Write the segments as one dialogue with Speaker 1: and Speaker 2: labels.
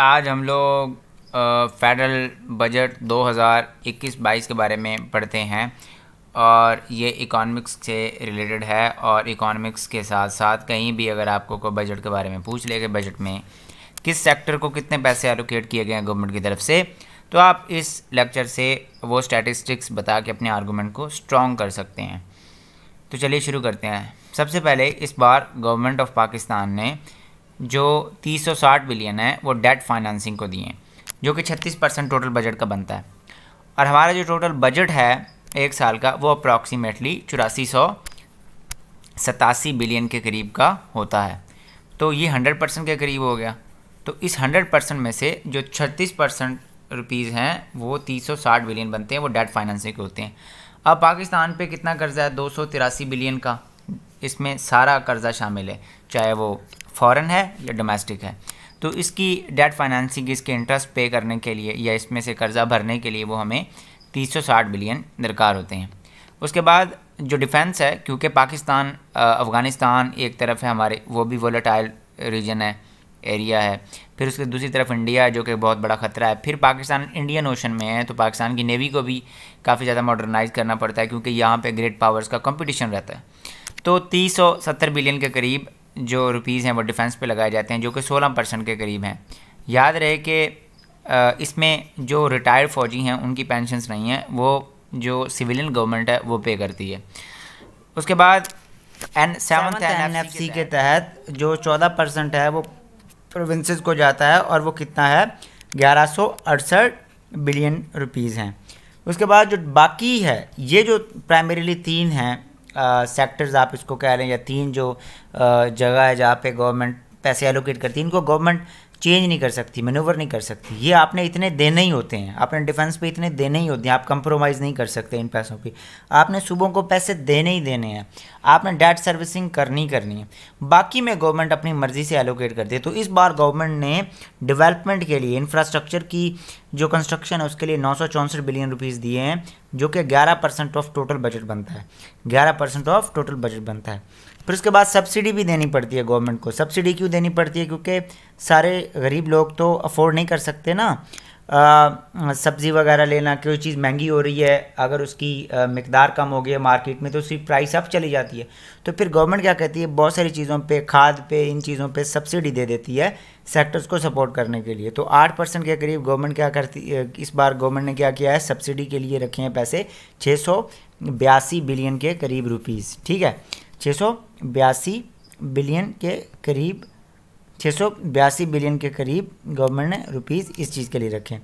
Speaker 1: आज हम लोग फेडरल बजट 2021-22 के बारे में पढ़ते हैं और ये इकोनॉमिक्स से रिलेटेड है और इकोनॉमिक्स के साथ साथ कहीं भी अगर आपको कोई बजट के बारे में पूछ ले कि बजट में किस सेक्टर को कितने पैसे एलोकेट किए गए हैं गवर्नमेंट की तरफ से तो आप इस लेक्चर से वो स्टैटिस्टिक्स बता के अपने आर्गूमेंट को स्ट्रॉन्ग कर सकते हैं तो चलिए शुरू करते हैं सबसे पहले इस बार गवर्नमेंट ऑफ पाकिस्तान ने जो 360 बिलियन है वो डेट फाइनेंसिंग को दिए जो कि 36 परसेंट टोटल बजट का बनता है और हमारा जो टोटल बजट है एक साल का वो अप्रॉक्सीमेटली चौरासी सौ सतासी बिलियन के करीब का होता है तो ये हंड्रेड परसेंट के करीब हो गया तो इस हंड्रेड परसेंट में से जो छत्तीस परसेंट रुपीज़ हैं वो तीस सौ साठ बिलियन बनते हैं वो डेट फाइनेंसिंग के होते हैं अब पाकिस्तान पे कितना कर्ज़ा है दो सौ तिरासी बिलियन का इसमें सारा कर्ज़ा शामिल है चाहे वो फॉरेन है या डोमेस्टिक है तो इसकी डेट फाइनेंसिंग इसके इंटरेस्ट पे करने के लिए या इसमें से कर्ज़ा भरने के लिए वो हमें 360 बिलियन दरकार होते हैं उसके बाद जो डिफेंस है क्योंकि पाकिस्तान अफ़गानिस्तान एक तरफ है हमारे वो भी वोलेटाइल रीजन है एरिया है फिर उसके दूसरी तरफ इंडिया है जो कि बहुत बड़ा ख़तरा है फिर पाकिस्तान इंडियन ओशन में है तो पाकिस्तान की नेवी को भी काफ़ी ज़्यादा मॉडर्नाइज करना पड़ता है क्योंकि यहाँ पे ग्रेट पावर्स का कंपटीशन रहता है तो 370 बिलियन के करीब जो रुपीज़ हैं वो डिफेंस पे लगाए जाते हैं जो कि 16 परसेंट के करीब हैं याद रहे कि इसमें जो रिटायर्ड फ़ौजी हैं उनकी पेंशन नहीं हैं वो जो सिविलियन गवर्नमेंट है वो पे करती है उसके बाद
Speaker 2: N seven N F C के तहत जो चौदह परसेंट है वो प्रोविंसेस को जाता है और वो कितना है ग्यारह सौ अड़सठ बिलियन रुपीज़ हैं उसके बाद जो बाकी है ये जो प्राइमरीली तीन हैं सेक्टर्स आप इसको कह रहे हैं या तीन जो जगह है जहाँ पे गवर्नमेंट पैसे एलोकेट करती है इनको गवर्नमेंट चेंज नहीं कर सकती मेनूवर नहीं कर सकती ये आपने इतने देने ही होते हैं आपने डिफेंस पे इतने देने ही होते हैं आप कंप्रोमाइज़ नहीं कर सकते इन पैसों पे आपने सूबों को पैसे देने ही देने हैं आपने डेट सर्विसिंग करनी करनी है बाकी में गवर्नमेंट अपनी मर्ज़ी से एलोकेट कर दे तो इस बार गवर्नमेंट ने डिवेलपमेंट के लिए इंफ्रास्ट्रक्चर की जो कंस्ट्रक्शन है उसके लिए नौ बिलियन रुपीज़ दिए हैं जो कि ग्यारह ऑफ टोटल बजट बनता है ग्यारह ऑफ टोटल बजट बनता है फिर उसके बाद सब्सिडी भी देनी पड़ती है गवर्नमेंट को सब्सिडी क्यों देनी पड़ती है क्योंकि सारे गरीब लोग तो अफोर्ड नहीं कर सकते ना सब्ज़ी वगैरह लेना कोई चीज़ महंगी हो रही है अगर उसकी मकदार कम हो गई है मार्केट में तो उसकी प्राइस अप चली जाती है तो फिर गवर्नमेंट क्या कहती है बहुत सारी चीज़ों पे खाद पे इन चीज़ों पे सब्सिडी दे देती है सेक्टर्स को सपोर्ट करने के लिए तो आठ परसेंट के करीब गवर्नमेंट क्या करती इस बार गवर्नमेंट ने क्या किया है सब्सिडी के लिए रखे हैं पैसे छः सौ बयासी बिलियन के करीब रुपीज़ ठीक है 682 सौ बयासी बिलियन के करीब छः सौ बयासी बिलियन के करीब गवर्नमेंट ने रुपीज़ इस चीज़ के लिए रखे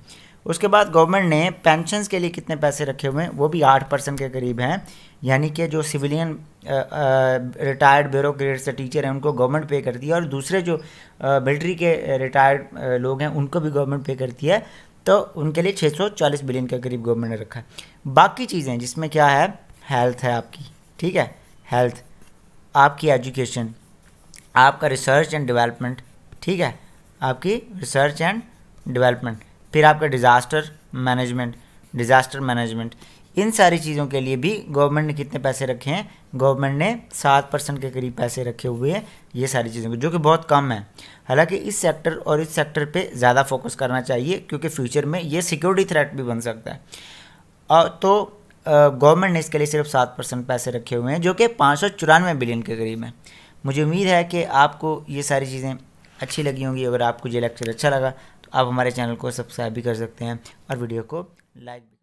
Speaker 2: उसके बाद गवर्नमेंट ने पेंशनस के लिए कितने पैसे रखे हुए हैं वो भी आठ परसेंट के करीब हैं यानी कि जो सिविलियन रिटायर्ड ब्यूरोक्रेट से टीचर हैं उनको गवर्नमेंट पे करती है और दूसरे जो मिलिट्री के रिटायर्ड लोग हैं उनको भी गवर्नमेंट पे करती है तो उनके लिए 640 बिलियन के करीब गवर्नमेंट ने रखा है बाकी चीज़ें जिसमें क्या है हेल्थ है आपकी ठीक है हेल्थ आपकी एजुकेशन आपका रिसर्च एंड डेवलपमेंट ठीक है आपकी रिसर्च एंड डेवलपमेंट फिर आपका डिज़ास्टर मैनेजमेंट डिज़ास्टर मैनेजमेंट इन सारी चीज़ों के लिए भी गवर्नमेंट ने कितने पैसे रखे हैं गवर्नमेंट ने सात परसेंट के करीब पैसे रखे हुए हैं ये सारी चीज़ों के जो कि बहुत कम है हालांकि इस सेक्टर और इस सेक्टर पे ज़्यादा फोकस करना चाहिए क्योंकि फ्यूचर में ये सिक्योरिटी थ्रेट भी बन सकता है और तो गवर्नमेंट ने इसके लिए सिर्फ सात परसेंट पैसे रखे हुए हैं जो कि पाँच सौ चौरानवे बिलियन के करीब है मुझे उम्मीद है कि आपको ये सारी चीज़ें अच्छी लगी होंगी अगर आपको ये लेक्चर अच्छा लगा तो आप हमारे चैनल को सब्सक्राइब भी कर सकते हैं और वीडियो को लाइक